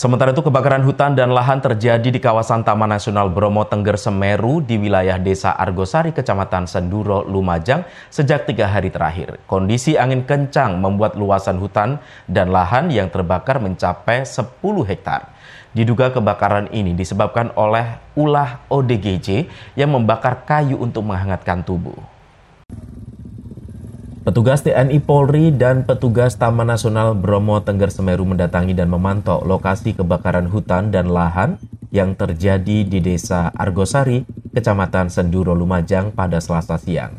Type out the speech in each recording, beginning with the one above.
Sementara itu kebakaran hutan dan lahan terjadi di kawasan Taman Nasional Bromo Tengger Semeru di wilayah desa Argosari, kecamatan Senduro, Lumajang sejak tiga hari terakhir. Kondisi angin kencang membuat luasan hutan dan lahan yang terbakar mencapai 10 hektar. Diduga kebakaran ini disebabkan oleh ulah ODGJ yang membakar kayu untuk menghangatkan tubuh. Petugas TNI Polri dan petugas Taman Nasional Bromo Tengger Semeru mendatangi dan memantau lokasi kebakaran hutan dan lahan yang terjadi di Desa Argosari, Kecamatan Senduro Lumajang pada Selasa siang.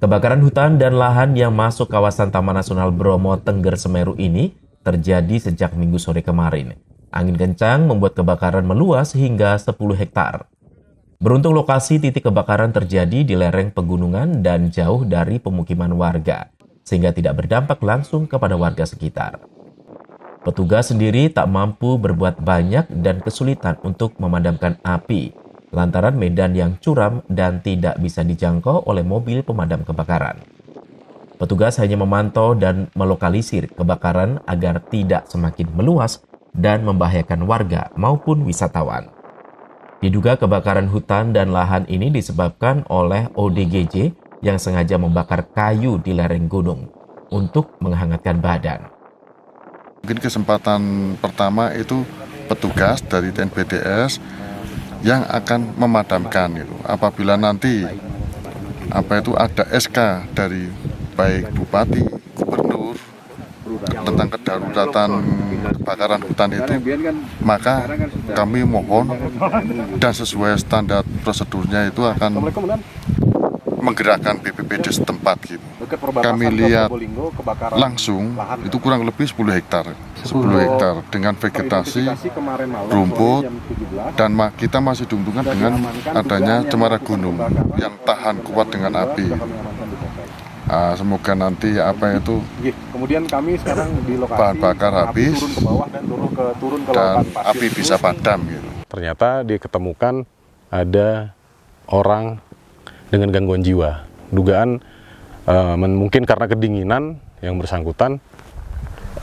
Kebakaran hutan dan lahan yang masuk kawasan Taman Nasional Bromo Tengger Semeru ini terjadi sejak minggu sore kemarin. Angin kencang membuat kebakaran meluas hingga 10 hektare. Beruntung lokasi titik kebakaran terjadi di lereng pegunungan dan jauh dari pemukiman warga, sehingga tidak berdampak langsung kepada warga sekitar. Petugas sendiri tak mampu berbuat banyak dan kesulitan untuk memadamkan api, lantaran medan yang curam dan tidak bisa dijangkau oleh mobil pemadam kebakaran. Petugas hanya memantau dan melokalisir kebakaran agar tidak semakin meluas dan membahayakan warga maupun wisatawan. Diduga kebakaran hutan dan lahan ini disebabkan oleh ODGJ yang sengaja membakar kayu di lereng gunung untuk menghangatkan badan. Mungkin kesempatan pertama itu petugas dari TNBDS yang akan memadamkan itu. Apabila nanti apa itu ada SK dari baik bupati, gubernur tentang kedaruratan kebakaran hutan itu maka kami mohon dan sesuai standar prosedurnya itu akan menggerakkan BPBD setempat gitu. Kami lihat langsung itu kurang lebih 10 hektar, 10 hektar dengan vegetasi rumput dan kita masih diuntungkan dengan adanya cemara gunung yang tahan kuat dengan api. Uh, semoga nanti apa itu kemudian kami sekarang di lokasi bahan bakar habis turun ke bawah dan turun ke turun ke dan api bisa padam gitu. Ternyata diketemukan ada orang dengan gangguan jiwa. Dugaan uh, mungkin karena kedinginan yang bersangkutan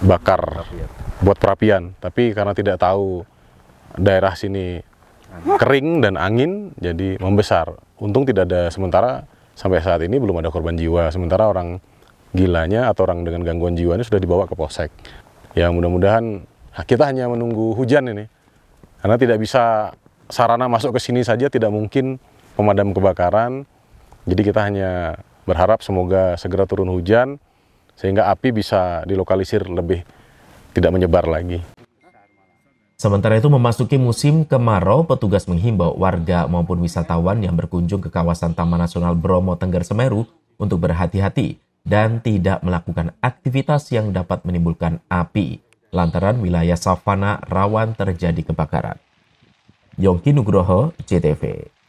bakar perapian. buat perapian, tapi karena tidak tahu daerah sini kering dan angin jadi membesar. Untung tidak ada sementara sampai saat ini belum ada korban jiwa. Sementara orang gilanya atau orang dengan gangguan jiwa ini sudah dibawa ke polsek. Ya mudah-mudahan kita hanya menunggu hujan ini. Karena tidak bisa sarana masuk ke sini saja tidak mungkin pemadam kebakaran. Jadi kita hanya berharap semoga segera turun hujan sehingga api bisa dilokalisir lebih tidak menyebar lagi. Sementara itu memasuki musim kemarau, petugas menghimbau warga maupun wisatawan yang berkunjung ke kawasan Taman Nasional Bromo Tengger Semeru untuk berhati-hati dan tidak melakukan aktivitas yang dapat menimbulkan api lantaran wilayah savana rawan terjadi kebakaran. Yongki Nugroho, CTV.